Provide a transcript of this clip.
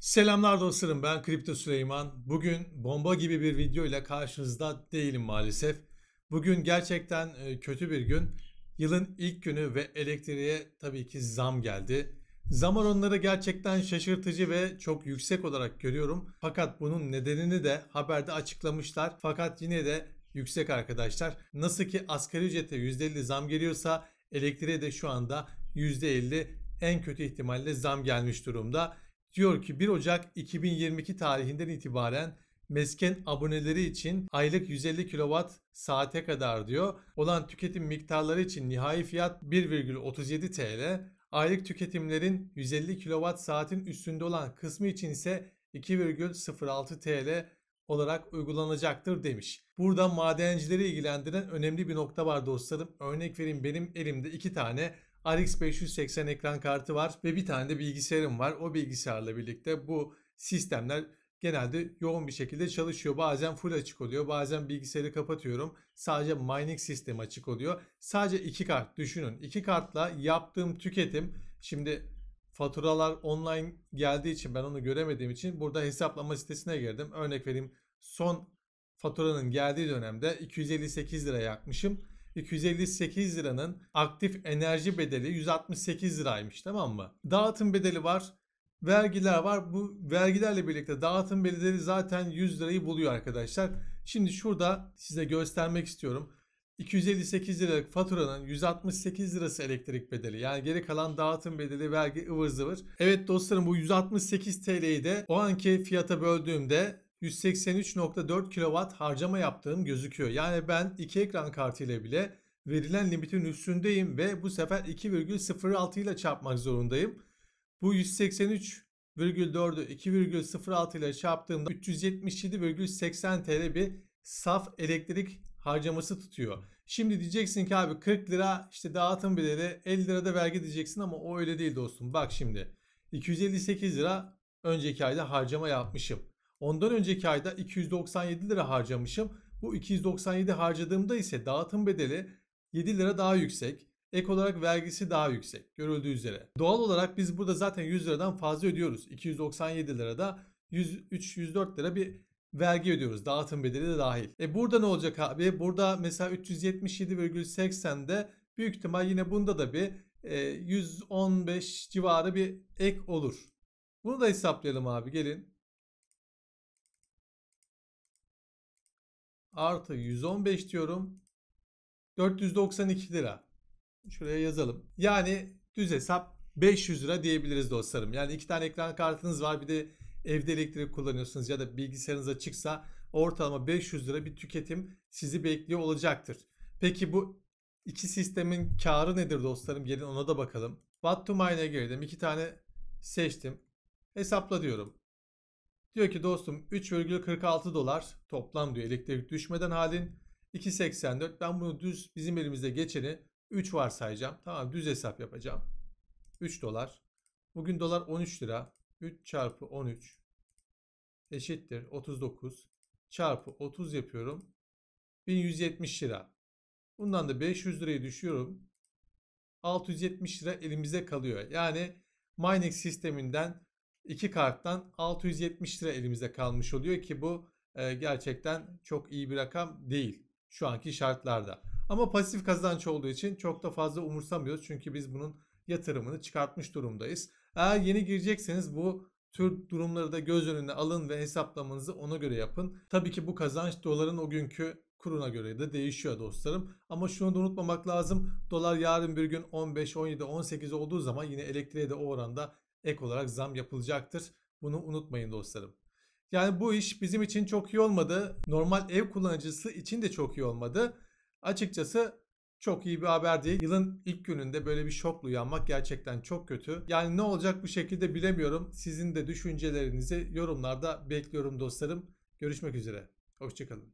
Selamlar dostlarım ben Kripto Süleyman. Bugün bomba gibi bir video ile karşınızda değilim maalesef. Bugün gerçekten e, kötü bir gün. Yılın ilk günü ve elektriğe tabii ki zam geldi. Zam oranları gerçekten şaşırtıcı ve çok yüksek olarak görüyorum. Fakat bunun nedenini de haberde açıklamışlar. Fakat yine de yüksek arkadaşlar. Nasıl ki asgari ücrete %50 zam geliyorsa elektriğe de şu anda %50 en kötü ihtimalle zam gelmiş durumda diyor ki 1 Ocak 2022 tarihinden itibaren mesken aboneleri için aylık 150 kW saate kadar diyor olan tüketim miktarları için nihai fiyat 1,37 TL. Aylık tüketimlerin 150 kW saatin üstünde olan kısmı için ise 2,06 TL olarak uygulanacaktır demiş. Burada madencileri ilgilendiren önemli bir nokta var dostlarım. Örnek vereyim benim elimde iki tane RX 580 ekran kartı var ve bir tane de bilgisayarım var. O bilgisayarla birlikte bu sistemler genelde yoğun bir şekilde çalışıyor. Bazen full açık oluyor. Bazen bilgisayarı kapatıyorum. Sadece mining sistemi açık oluyor. Sadece iki kart düşünün. İki kartla yaptığım tüketim şimdi faturalar online geldiği için ben onu göremediğim için burada hesaplama sitesine girdim. Örnek vereyim son faturanın geldiği dönemde 258 lira yakmışım. 258 liranın aktif enerji bedeli 168 liraymış tamam mı? Dağıtım bedeli var. Vergiler var. Bu vergilerle birlikte dağıtım bedeli zaten 100 lirayı buluyor arkadaşlar. Şimdi şurada size göstermek istiyorum. 258 liralık faturanın 168 lirası elektrik bedeli. Yani geri kalan dağıtım bedeli, vergi ıvır zıvır. Evet dostlarım bu 168 TL'yi de o anki fiyata böldüğümde 183.4 kW harcama yaptığım gözüküyor. Yani ben iki ekran kartıyla bile verilen limitin üstündeyim ve bu sefer 2,06 ile çarpmak zorundayım. Bu 183,4'ü 2,06 ile çarptığımda 377,80 TL bir saf elektrik harcaması tutuyor. Şimdi diyeceksin ki abi 40 lira işte dağıtım bedeli 50 lirada vergi diyeceksin ama o öyle değil dostum. Bak şimdi 258 lira önceki ayda harcama yapmışım. Ondan önceki ayda 297 lira harcamışım. Bu 297 harcadığımda ise dağıtım bedeli 7 lira daha yüksek. Ek olarak vergisi daha yüksek görüldüğü üzere. Doğal olarak biz burada zaten 100 liradan fazla ödüyoruz. 297 lirada 103-104 lira bir vergi ödüyoruz. Dağıtım bedeli de dahil. E burada ne olacak abi? Burada mesela 377,80'de büyük ihtimal yine bunda da bir 115 e, civarı bir ek olur. Bunu da hesaplayalım abi gelin. artı 115 diyorum. 492 lira. Şuraya yazalım. Yani düz hesap 500 lira diyebiliriz dostlarım. Yani iki tane ekran kartınız var bir de evde elektrik kullanıyorsunuz ya da bilgisayarınız açıksa ortalama 500 lira bir tüketim sizi bekliyor olacaktır. Peki bu iki sistemin karı nedir dostlarım? Gelin ona da bakalım. What to mine'e girdim. iki tane seçtim. Hesapla diyorum. Diyor ki dostum 3,46 dolar toplam diyor elektrik düşmeden halin 2.84. Ben bunu düz bizim elimizde geçeni 3 varsayacağım. Tamam düz hesap yapacağım. 3 dolar. Bugün dolar 13 lira. 3 çarpı 13 eşittir 39 çarpı 30 yapıyorum. 1170 lira. Bundan da 500 lirayı düşüyorum. 670 lira elimize kalıyor. Yani mining sisteminden 2 karttan 670 lira elimizde kalmış oluyor ki bu e, gerçekten çok iyi bir rakam değil şu anki şartlarda. Ama pasif kazanç olduğu için çok da fazla umursamıyoruz çünkü biz bunun yatırımını çıkartmış durumdayız. Eğer yeni girecekseniz bu tür durumları da göz önüne alın ve hesaplamanızı ona göre yapın. Tabii ki bu kazanç doların o günkü kuruna göre de değişiyor dostlarım. Ama şunu da unutmamak lazım. Dolar yarın bir gün 15, 17, 18 olduğu zaman yine elektriğe de o oranda ek olarak zam yapılacaktır. Bunu unutmayın dostlarım. Yani bu iş bizim için çok iyi olmadı. Normal ev kullanıcısı için de çok iyi olmadı. Açıkçası çok iyi bir haber değil. Yılın ilk gününde böyle bir şokla uyanmak gerçekten çok kötü. Yani ne olacak bu şekilde bilemiyorum. Sizin de düşüncelerinizi yorumlarda bekliyorum dostlarım. Görüşmek üzere. Hoşçakalın.